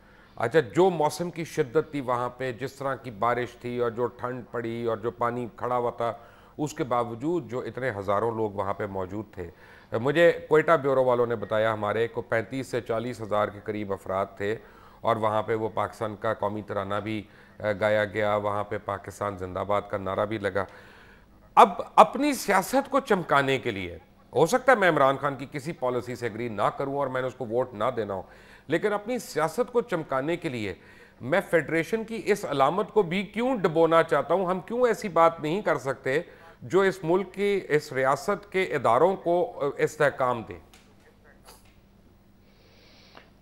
अच्छा जो मौसम की शिद्दत थी वहाँ पे जिस तरह की बारिश थी और जो ठंड पड़ी और जो पानी खड़ा हुआ था उसके बावजूद जो इतने हज़ारों लोग वहाँ पे मौजूद थे मुझे कोयटा ब्यूरो वालों ने बताया हमारे को पैंतीस से चालीस हज़ार के करीब अफराद थे और वहाँ पर वो पाकिस्तान का कौमी तराना भी गाया गया वहाँ पर पाकिस्तान जिंदाबाद का नारा भी लगा अब अपनी सियासत को चमकाने के लिए हो सकता है मैं इमरान खान की किसी पॉलिसी से एग्री ना करूं और मैंने उसको वोट ना देना हो लेकिन अपनी सियासत को चमकाने के लिए मैं फेडरेशन की इस अलामत को भी क्यों डबोना चाहता हूं हम क्यों ऐसी बात नहीं कर सकते जो इस मुल्क की इस रियासत के इदारों को इसकाम दें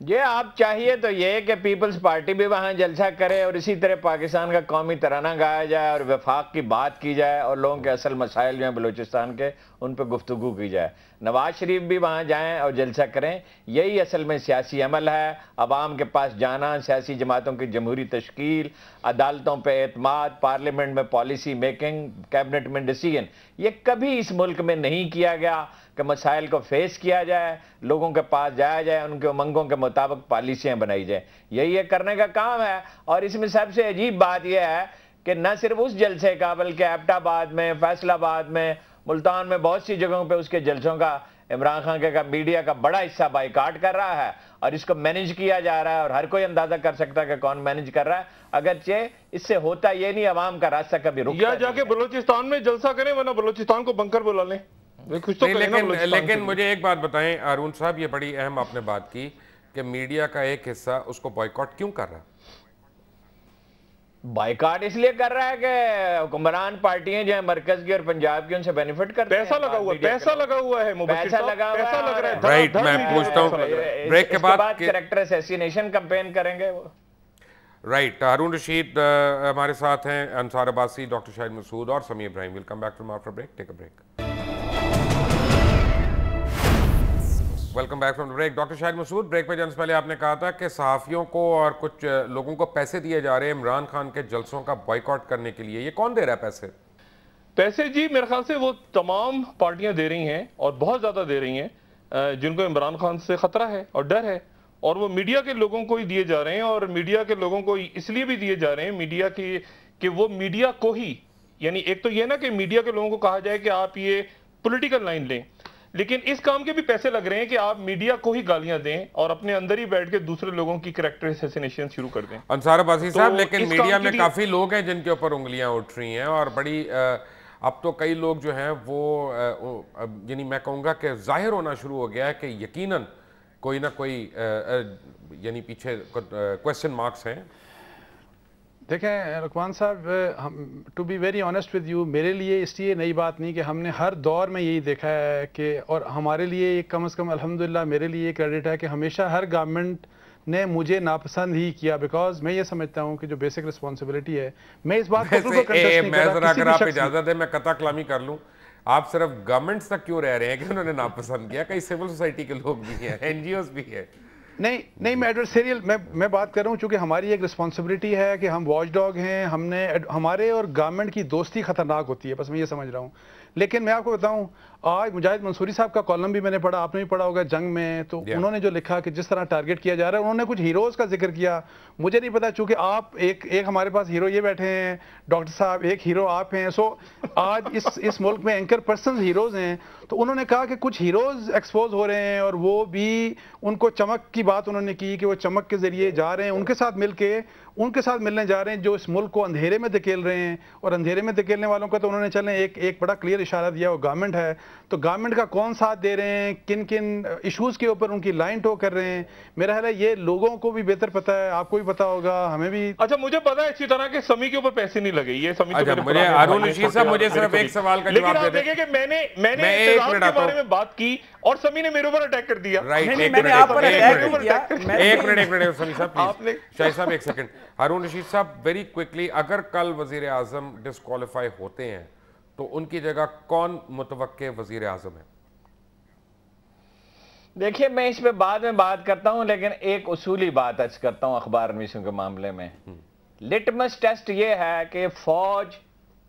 ये आप चाहिए तो ये कि पीपल्स पार्टी भी वहाँ जलसा करे और इसी तरह पाकिस्तान का कौमी तराना गाया जाए और वफाक की बात की जाए और लोगों के असल मसाइल जो हैं बलूचिस्तान के उन पर गुफ्तु की जाए नवाज शरीफ भी वहाँ जाएँ और जलसा करें यही असल में सियासी अमल है आवाम के पास जाना सियासी जमातों की जमहूरी तश्कील अदालतों पर अतमाद पार्लियामेंट में पॉलिसी मेकिंग कैबिनेट में डिसीजन ये कभी इस मुल्क में नहीं किया गया कि मसाइल को फेस किया जाए लोगों के पास जाया जाए उनके उमंगों के मुताबिक पॉलिसियाँ बनाई जाए यही एक करने का काम है और इसमें सबसे अजीब बात यह है कि न सिर्फ उस जलसे का बल्कि एबटाबाद में फैसलाबाद में मुल्तान में बहुत सी जगहों पर उसके जलसों का इमरान खान का मीडिया का बड़ा हिस्सा बाइकाट कर रहा है और इसको मैनेज किया जा रहा है और हर कोई अंदाजा कर सकता है कि कौन मैनेज कर रहा है अगर चे इससे होता ये नहीं आवाम का रास्ता कभी रुक जाके बलोचिस्तान में जलसा करें वरना बलोचिस्तान को बंकर बुला लें कुछ तो लेकिन लेकिन मुझे एक बात बताएं अरुण साहब ये बड़ी अहम आपने बात की कि मीडिया का एक हिस्सा उसको बॉयकॉट क्यों कर रहा बॉयकॉट इसलिए कर रहा है कि हुक्मरान पार्टियां जो है मरकज की और पंजाब की उनसे बेनिफिट कर पैसा लगा हुआ पैसा लगा हुआ है पैसा लगा पैसा लग रहा है राइट मैं पूछता हूँ ब्रेक के बाद करेक्टर असैसिनेशन कंपेन करेंगे वो राइट हारून रशीद हमारे साथ हैं अंसार अब्बासी डॉक्टर शाहिद मसूद और Sami Ibrahim welcome back to मार्फर break take a break welcome back from break doctor Shahid Masood break पे जाने से पहले आपने कहा था कि सहाफ़ियों को और कुछ लोगों को पैसे दिए जा रहे हैं इमरान खान के जलसों का बॉयकॉट करने के लिए ये कौन दे रहा है पैसे पैसे जी मेरे ख्याल से वो तमाम पार्टियां दे रही हैं और बहुत ज़्यादा दे रही हैं जिनको इमरान खान से ख़तरा है और डर है और वो मीडिया के लोगों को ही दिए जा रहे हैं और मीडिया के लोगों को इसलिए भी दिए जा रहे हैं मीडिया की कि वो मीडिया को ही यानी एक तो ये ना कि मीडिया के लोगों को कहा जाए कि आप ये पॉलिटिकल लाइन लें लेकिन इस काम के भी पैसे लग रहे हैं कि आप मीडिया को ही गालियां दें और अपने अंदर ही बैठ के दूसरे लोगों की करेक्टर एसेसिनेशन शुरू कर दें अंसार अबासी तो साहब तो लेकिन मीडिया में काफ़ी लोग हैं जिनके ऊपर उंगलियां उठ रही हैं और बड़ी अब तो कई लोग जो हैं वो यानी मैं कहूँगा कि जाहिर होना शुरू हो गया है कि यकीन कोई ना कोई यानी पीछे क्वेश्चन मार्क्स हैं देखें रुकमान साहब हम to be very honest with you मेरे लिए इसलिए नई बात नहीं कि हमने हर दौर में यही देखा है कि और हमारे लिए एक कम से कम अल्हम्दुलिल्लाह मेरे लिए क्रेडिट है कि हमेशा हर गवर्नमेंट ने मुझे नापसंद ही किया बिकॉज मैं ये समझता हूँ कि जो बेसिक रिस्पॉन्सिबिलिटी है मैं इस बात को इजाजत है मैं कथा कलामी कर लूँ आप सिर्फ गवर्नमेंट्स तक क्यों रह रहे हैं कि उन्होंने नापसंद किया कई सिविल सोसाइटी के लोग भी हैं एनजीओस भी है नहीं नहीं मैं एडवर्सरियल मैं मैं बात कर रहा हूँ चूँकि हमारी एक रिस्पॉन्सिबिलिटी है कि हम वॉच डॉग हैं हमने हमारे और गवर्नमेंट की दोस्ती खतरनाक होती है बस मैं ये समझ रहा हूँ लेकिन मैं आपको बताऊँ आज मुजाहिद मंसूरी साहब का कॉलम भी मैंने पढ़ा आपने भी पढ़ा होगा जंग में तो उन्होंने जो लिखा कि जिस तरह टारगेट किया जा रहा है उन्होंने कुछ हीरोज़ का जिक्र किया मुझे नहीं पता चूंकि आप एक एक हमारे पास हीरो ये बैठे हैं डॉक्टर साहब एक हीरो आप हैं सो आज इस इस मुल्क में एंकर पर्सन हीरोज़ हैं तो उन्होंने कहा कि कुछ हीरोज़ एक्सपोज हो रहे हैं और वो भी उनको चमक की बात उन्होंने की कि वो चमक के ज़रिए जा रहे हैं उनके साथ मिलकर उनके साथ मिलने जा रहे हैं जो इस मुल्क को अंधेरे में धकेल रहे हैं और अंधेरे में धकेलने वालों का तो उन्होंने चलें एक एक बड़ा क्लियर इशारा दिया वो गवर्नमेंट है तो गवर्नमेंट का कौन साथ दे रहे हैं किन किन इश्यूज़ के ऊपर उनकी लाइन टो कर रहे हैं मेरा ख्याल है ये लोगों को भी बेहतर पता है आपको भी पता होगा हमें भी अच्छा मुझे पता है इसी तरह के समी के ऊपर पैसे नहीं लगे ये समी तो अच्छा, तो मुझे अरुण रशीद साहब मुझे सिर्फ एक सवाल का जवाब दे दें मैंने मैंने के बारे में बात की और समी ने मेरे ऊपर अटैक कर दिया राइट एक मिनट एक मिनट समी साहब आपने शाही साहब एक सेकंड अरुण रशीद साहब वेरी क्विकली अगर कल वजीर आजम डिस्कालीफाई होते हैं तो उनकी जगह कौन मुतव वजीर आजम है देखिए मैं इस पर बाद में बात करता हूं लेकिन एक उसूली बात अर्ज करता हूं अखबार मिशन के मामले में हम्म। लिटमस टेस्ट यह है कि फौज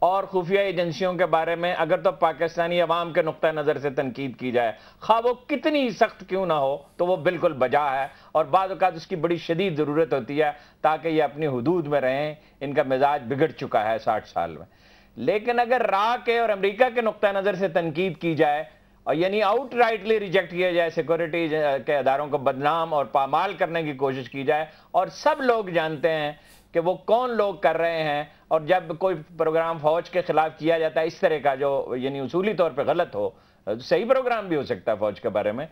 और खुफिया एजेंसियों के बारे में अगर तो पाकिस्तानी अवाम के नुक़ नज़र से तनकीद की जाए खा वो कितनी सख्त क्यों ना हो तो वो बिल्कुल बजा है और बाद उसकी बड़ी शदीद ज़रूरत होती है ताकि ये अपनी हदूद में रहें इनका मिजाज बिगड़ चुका है साठ साल में लेकिन अगर रा के और अमरीका के नुक़ नज़र से तनकीद की जाए और यानी आउट राइटली रिजेक्ट किया जाए सिक्योरिटी के अदारों को बदनाम और पामाल करने की कोशिश की जाए और सब लोग जानते हैं कि वो कौन लोग कर रहे हैं और जब कोई प्रोग्राम फौज के खिलाफ किया जाता है इस तरह का जो यानी उसूली तौर पर गलत हो सही प्रोग्राम भी हो सकता है फौज के बारे में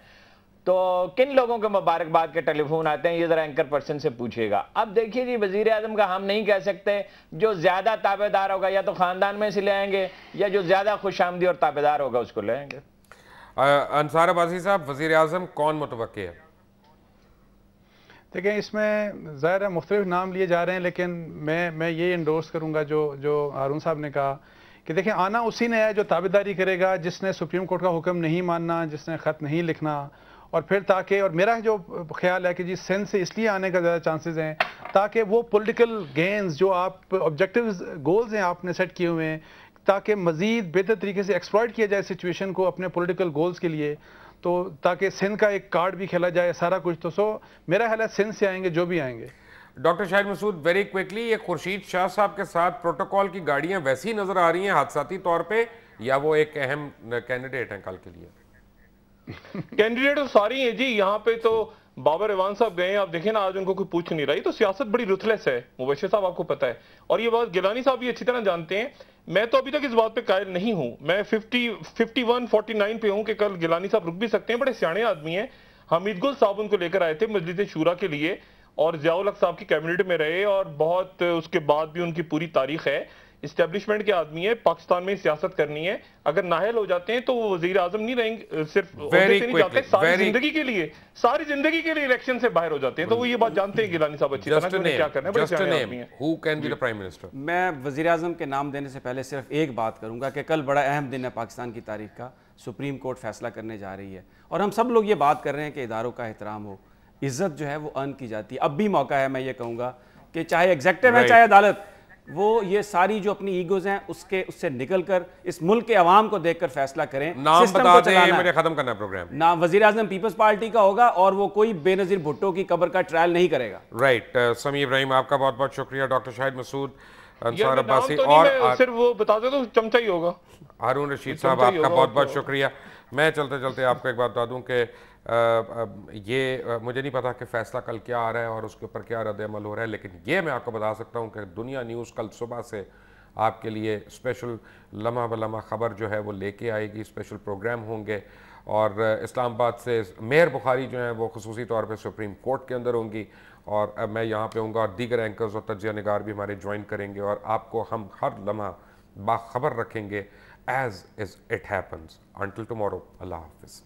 तो किन लोगों को मुबारकबाद के टेलीफोन आते हैं ये ज़रा एंकर पर्सन से पूछिएगा अब देखिए जी वजीर आजम का हम नहीं कह सकते जो ज़्यादा ताबेदार होगा या तो ख़ानदान में से ले आएंगे या जो ज़्यादा खुश और ताबेदार होगा उसको ले आएंगे अंसार अबाजी साहब वजीर आजम कौन मुतव है देखिए इसमें ज़ाहिर है मुख्तलिफ नाम लिए जा रहे हैं लेकिन मैं मैं ये इंडोर्स करूंगा जो जो हारून साहब ने कहा कि देखिए आना उसी ने है जो ताबेदारी करेगा जिसने सुप्रीम कोर्ट का हुक्म नहीं मानना जिसने ख़त नहीं लिखना और फिर ताकि और मेरा जो ख्याल है कि जी सिंध से इसलिए आने का ज़्यादा चांसेस हैं ताकि वो पॉलिटिकल गेंस जो आप ऑब्जेक्टिव्स गोल्स हैं आपने सेट किए हुए हैं ताकि मज़ीद बेहतर तरीके से एक्सप्लॉयट किया जाए सिचुएशन को अपने पॉलिटिकल गोल्स के लिए तो ताकि सिंध का एक कार्ड भी खेला जाए सारा कुछ तो सो मेरा ख्याल है सिंध से आएंगे जो भी आएंगे doctor Shahid Masood very quickly ये खुर्शीद शाह साहब के साथ प्रोटोकॉल की गाड़ियां वैसी नज़र आ रही हैं हादसाती तौर पर या वो एक अहम कैंडिडेट हैं कल के लिए कैंडिडेट सॉरी है जी यहाँ पे तो बाबर इवान साहब गए आप देखें ना आज उनको कोई पूछ नहीं रही तो सियासत बड़ी रुथलेस है मुबशर साहब आपको पता है और ये बात गिलानी साहब भी अच्छी तरह जानते हैं मैं तो अभी तक इस बात पे कायल नहीं हूं मैं 50 51 49 पे हूं कि कल गिलानी साहब रुक भी सकते हैं बड़े सियाने आदमी हैं हमीद गुल साहब उनको लेकर आए थे मजलिस शूरा के लिए और जियाउल हक साहब की कैबिनेट में रहे और बहुत उसके बाद भी उनकी पूरी तारीख है इस्टेब्लिशमेंट के आदमी है पाकिस्तान में सियासत करनी है अगर नाहल हो जाते हैं तो वो वजीर आजम नहीं रहेंगे सिर्फ very सारी जिंदगी के लिए सारी जिंदगी के लिए इलेक्शन से बाहर हो जाते हैं तो वो ये बात जानते हैं गिलानी साहब अच्छी तरह क्या करना है मैं वजीर आजम के नाम देने से पहले सिर्फ एक बात करूंगा कि कल बड़ा अहम दिन है पाकिस्तान की तारीख का सुप्रीम कोर्ट फैसला करने जा रही है और हम सब लोग ये बात कर रहे हैं कि इदारों का एहतराम हो इज्जत जो है वो अर्न की जाती है अब भी मौका है मैं ये कहूँगा कि चाहे एग्जेक्टिव है चाहे अदालत वो ये सारी जो अपनी ईगोज हैं उसके उससे निकल कर इस मुल्क के अवाम को देखकर फैसला करें नाम बता खत्म करना प्रोग्राम ना वजी आजम पीपल्स पार्टी का होगा और वो कोई बेनजीर भुट्टो की कबर का ट्रायल नहीं करेगा राइट uh, समी इब्राहिम आपका बहुत बहुत शुक्रिया डॉक्टर शाहिद मसूद अंसार अब्बासी तो और सिर्फ वो बता दे तो चमचा ही होगा हारून रशीद साहब आपका बहुत बहुत शुक्रिया मैं चलते चलते आपको एक बात बता दूं कि ये मुझे नहीं पता कि फैसला कल क्या आ रहा है और उसके ऊपर क्या रद्दमल हो रहा है लेकिन ये मैं आपको बता सकता हूँ कि दुनिया न्यूज़ कल सुबह से आपके लिए स्पेशल लम्हा बलमा ख़बर जो है वो लेके आएगी स्पेशल प्रोग्राम होंगे और इस्लामाबाद से मेयर बुखारी जो है वो खसूसी तौर पर सुप्रीम कोर्ट के अंदर होंगी और मैं यहाँ पे हूँगा और दीगर एंकर्स और तजिया नगार भी हमारे ज्वाइन करेंगे और आपको हम हर लम्हा बाखबर रखेंगे as is it happens. Until tomorrow, Allah Hafiz.